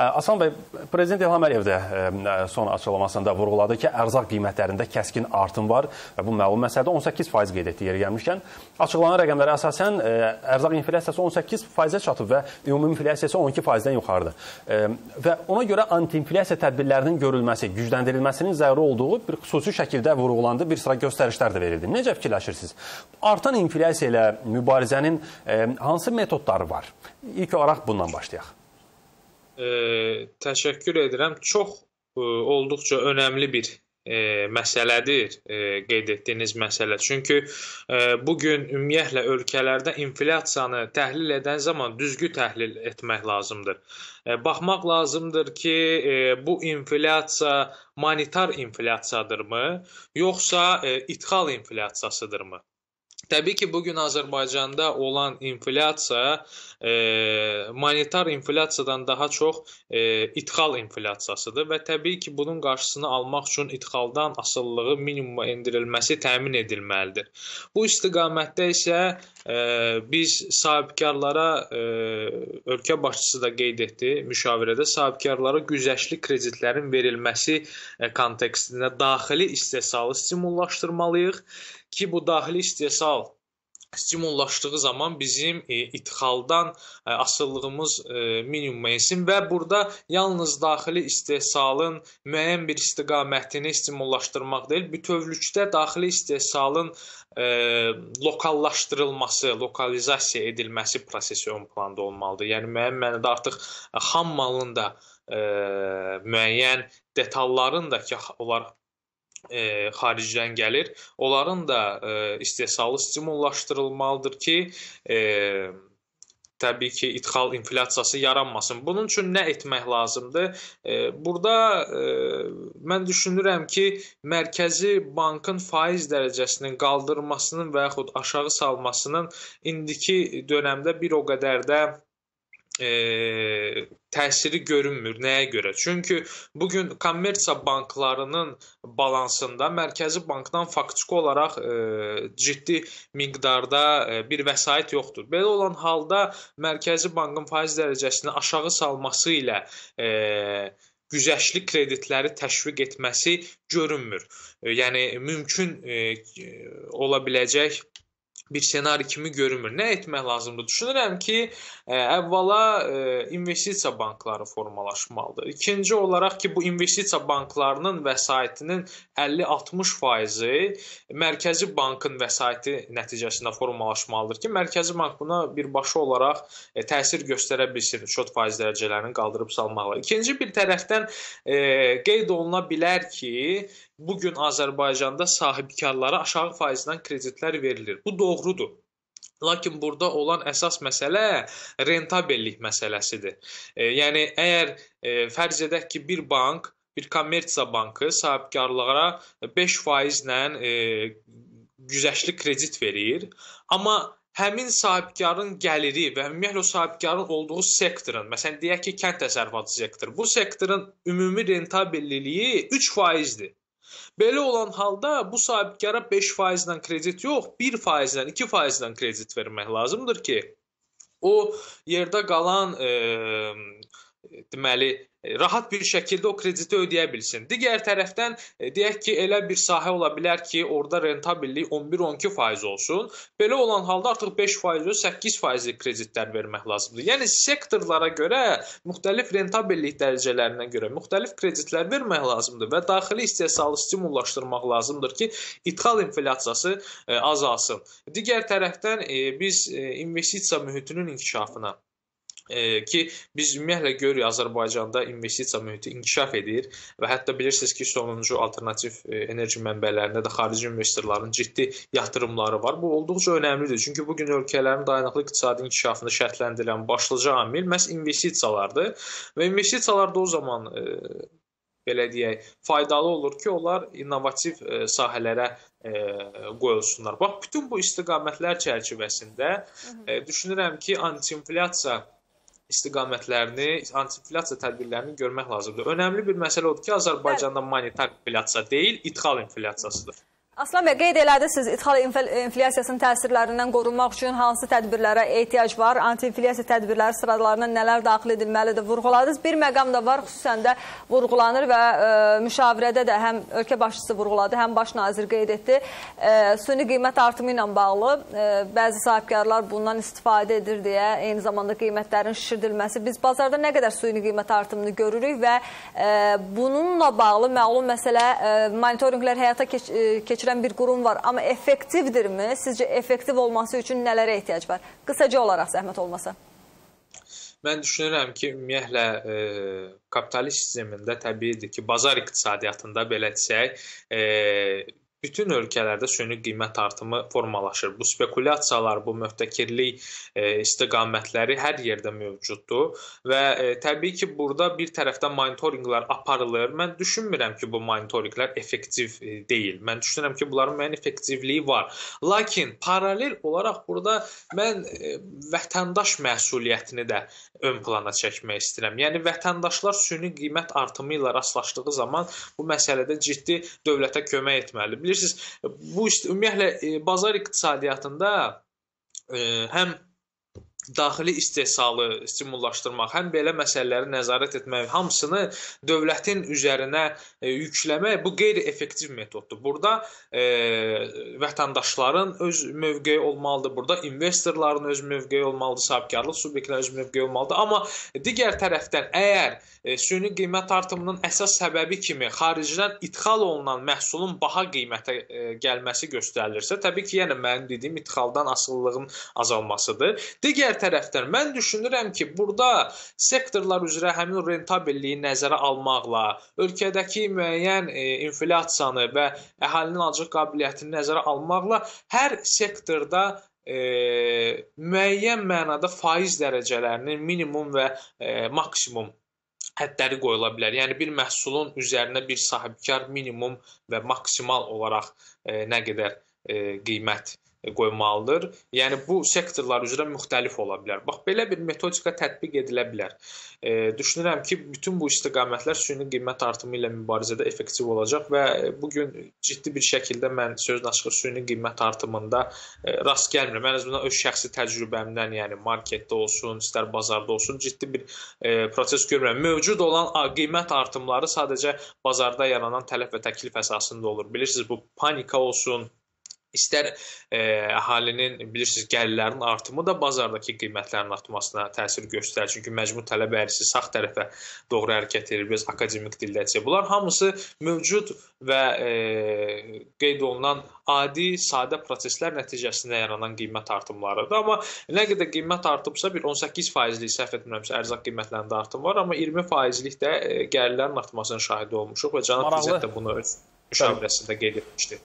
Aslan bəy, prezident İlham Əliyev də son açıqlamasında vurğuladı ki, ərzaq qiymətlərində kəskin artım var və bu məlum məsələdə 18% qeyd etdi yeri gəlmişkən. Açıqlanan rəqəmlərə əsasən ərzaq inflyasiyası 18%-ə çatıb və ümumi inflyasiyası 12%-dən yuxarıdır. Və ona görə antiinflyasiya tədbirlərinin görülməsi, gücləndirilməsinin zəruri olduğu bir xüsusi şəkildə vurğulandı, bir sıra göstərişlər də verildi. Necə fikirləşirsiniz? Artan inflyasiya ilə mübarizənin hansı metodları var? İlk olaraq bundan başlayaq e, təşəkkür edirəm. Çox e, olduqca önəmli bir e, məsələdir, e, qeyd etdiyiniz məsələ. Çünki e, bu gün ümumiyyətlə ölkələrdə inflyasiyanı təhlil edən zaman düzgü təhlil etmək lazımdır. E, baxmaq lazımdır ki, e, bu inflyasiya monetar inflyasiyadır mı, yoxsa e, idxal inflyasiyasıdırmı? Təbii ki, bu gün Azərbaycanda olan inflyasiya e, monetar inflyasiyadan daha çox e, idxal inflyasiyasıdır və təbii ki, bunun qarşısını almaq üçün idxaldan asılılığı minimuma endirilməsi təmin edilməlidir. Bu istiqamətdə isə e, biz sahibkarlara e, ölkə başçısı da qeyd etdi müşavirədə sahibkarlara güzəştli kreditlərin verilməsi e, kontekstində daxili istehsalı stimullaşdırmalıyıq ki, bu daxili istehsal stimullaşdığı zaman bizim e, idxaldan e, asıllığımız e, minimuma ensin və burada yalnız daxili istehsalın müəyyən bir istiqamətini stimullaşdırmaq deyil, bütövlükdə daxili istehsalın e, lokallaşdırılması, lokalizasiya edilməsi prosesi ön planda olmalıdır. Yəni müəyyən mənada artıq e, xam malın da e, müəyyən detalların da ki, onlar e, xaricdən gəlir. Onların da e, istehsalı stimullaşdırılmalıdır ki, e, təbii ki, idxal inflyasiyası yaranmasın. Bunun üçün nə etmək lazımdır? E, burada e, mən düşünürəm ki, mərkəzi bankın faiz dərəcəsinin qaldırmasının və yaxud aşağı salmasının indiki dövrdə bir o qədər də e, təsiri görünmür. Nəyə görə? Çünki bu gün kommersiya banklarının balansında mərkəzi bankdan faktiki olaraq e, ciddi miqdarda e, bir vəsait yoxdur. Belə olan halda mərkəzi bankın faiz dərəcəsini aşağı salması ilə e, güzəşli kreditləri təşviq etməsi görünmür. E, yəni mümkün e, ola biləcək bir senari kimi görünmür. Nə etmək lazımdır? Düşünürəm ki, ə, e, əvvəla ə, e, investisiya bankları formalaşmalıdır. İkinci olaraq ki, bu investisiya banklarının vəsaitinin 50-60% mərkəzi bankın vəsaiti nəticəsində formalaşmalıdır ki, mərkəzi bank buna birbaşa olaraq ə, e, təsir göstərə bilsin şot faiz dərəcələrini qaldırıb salmaqla. İkinci bir tərəfdən ə, qeyd oluna bilər ki, bu gün Azərbaycanda sahibkarlara aşağı faizdən kreditlər verilir. Bu doğrudur. Lakin burada olan əsas məsələ rentabellik məsələsidir. E, yəni əgər e, fərz edək ki, bir bank, bir kommersiya bankı sahibkarlara 5 faizlə e, güzəşli kredit verir, amma həmin sahibkarın gəliri və ümumiyyətlə o sahibkarın olduğu sektorun, məsələn deyək ki, kənd təsərrüfatı sektoru, bu sektorun ümumi rentabelliliyi 3%-dir. Belə olan halda bu sahibkara 5%-dən kredit yox, 1%-dən, 2%-dən kredit vermək lazımdır ki, o yerdə qalan e, deməli e, rahat bir şəkildə o krediti ödəyə bilsin. Digər tərəfdən e, deyək ki, elə bir sahə ola bilər ki, orada rentabillik 11-12% olsun. Belə olan halda artıq 5%, 8%lik kreditlər vermək lazımdır. Yəni sektorlara görə, müxtəlif rentabillik dərəcələrinə görə müxtəlif kreditlər vermək lazımdır və daxili istehsalı stimullaşdırmaq lazımdır ki, idxal inflyasiyası e, azalsın. Digər tərəfdən biz investisiya mühitinin inkişafına e, ki, biz ümumiyyətlə görürük Azərbaycanda investisiya mühiti inkişaf edir və hətta bilirsiniz ki, sonuncu alternativ e, enerji mənbələrində də xarici investorların ciddi yatırımları var. Bu olduqca önəmlidir. Çünki bu gün ölkələrin dayanıqlı iqtisadi inkişafını şərtləndirən başlıca amil məhz investisiyalardır və investisiyalarda o zaman e, belə deyək, faydalı olur ki, onlar innovativ e, sahələrə e, qoyulsunlar. Bax, bütün bu istiqamətlər çərçivəsində e, düşünürəm ki, antiinflyasiya istiqamətlərini, antiinflyasiya tədbirlərini görmək lazımdır. Önəmli bir məsələ odur ki, Azərbaycanda manitaq inflyasiya deyil, idxal inflyasiyasıdır. Aslan bəy, qeyd elədiniz, idxal inflyasiyasının təsirlərindən qorunmaq üçün hansı tədbirlərə ehtiyac var? Anti-inflyasiya tədbirləri sıralarına nələr daxil edilməlidir? Vurğuladınız. Bir məqam da var, xüsusən də vurğulanır və ə, e, müşavirədə də həm ölkə başçısı vurğuladı, həm baş nazir qeyd etdi. Ə, e, suni qiymət artımı ilə bağlı ə, e, bəzi sahibkarlar bundan istifadə edir deyə, eyni zamanda qiymətlərin şişirdilməsi. Biz bazarda nə qədər suni qiymət artımını görürük və ə, bununla bağlı məlum məsələ ə, monitorinqlər həyata keç keçirə edilən bir qurum var, amma effektivdirmi? Sizcə effektiv olması üçün nələrə ehtiyac var? Qısaca olaraq zəhmət olmasa. Mən düşünürəm ki, ümumiyyətlə e, kapitalist sistemində təbiidir ki, bazar iqtisadiyyatında belə desək, e, bütün ölkələrdə süni qiymət artımı formalaşır. Bu spekulyasiyalar, bu möhtəkirlik e, istiqamətləri hər yerdə mövcuddur və e, təbii ki, burada bir tərəfdən monitorinqlər aparılır. Mən düşünmürəm ki, bu monitorinqlər effektiv e, deyil. Mən düşünürəm ki, bunların müəyyən effektivliyi var. Lakin paralel olaraq burada mən vətəndaş məsuliyyətini də ön plana çəkmək istəyirəm. Yəni vətəndaşlar süni qiymət artımı ilə rastlaşdığı zaman bu məsələdə ciddi dövlətə kömək etməlidir bilirsiniz, bu ümumiyyətlə e, bazar iqtisadiyyatında ə, e, həm daxili istehsalı stimullaşdırmaq, həm belə məsələləri nəzarət etmək, hamısını dövlətin üzərinə e, yükləmək bu qeyri-effektiv metoddur. Burada e, vətəndaşların öz mövqeyi olmalıdır, burada investorların öz mövqeyi olmalıdır, sahibkarlıq subyektlərinin öz mövqeyi olmalıdır. Amma digər tərəfdən əgər e, süni qiymət artımının əsas səbəbi kimi xaricdən idxal olunan məhsulun baha qiymətə e, gəlməsi göstərilirsə, təbii ki, yəni mənim dediyim idxaldan asılılığın azalmasıdır. Digər Digər tərəfdən mən düşünürəm ki, burada sektorlar üzrə həmin rentabilliyi nəzərə almaqla, ölkədəki müəyyən e, inflyasiyanı və əhalinin alacaq qabiliyyətini nəzərə almaqla hər sektorda e, müəyyən mənada faiz dərəcələrinin minimum və e, maksimum hədləri qoyula bilər. Yəni bir məhsulun üzərinə bir sahibkar minimum və maksimal olaraq e, nə qədər e, qiymət e, qoymalıdır. Yəni bu sektorlar üzrə müxtəlif ola bilər. Bax belə bir metodika tətbiq edilə bilər. E, düşünürəm ki, bütün bu istiqamətlər süni qiymət artımı ilə mübarizədə effektiv olacaq və bu gün ciddi bir şəkildə mən sözün açığı süni qiymət artımında e, rast gəlmirəm. Mən özümdən öz şəxsi təcrübəmdən, yəni marketdə olsun, istər bazarda olsun ciddi bir e, proses görmürəm. Mövcud olan qiymət artımları sadəcə bazarda yaranan tələb və təklif əsasında olur. Bilirsiniz bu panika olsun, İstər e, əhalinin bilirsiniz gəlirlərinin artımı da bazardakı qiymətlərin artmasına təsir göstərir. Çünki məcbur tələb əyrisi sağ tərəfə doğru hərəkət edir. Biz akademik dildə isə bunlar hamısı mövcud və e, qeyd olunan adi, sadə proseslər nəticəsində yaranan qiymət artımlarıdır. Amma nə qədər qiymət artıbsa, bir 18%lik səhv etmirəmsə ərzaq qiymətlərində artım var, amma 20%lik də e, gəlirlərin artmasının şahidi olmuşuq və cənab prezident də bunu öz müşavirəsində qeyd etmişdi.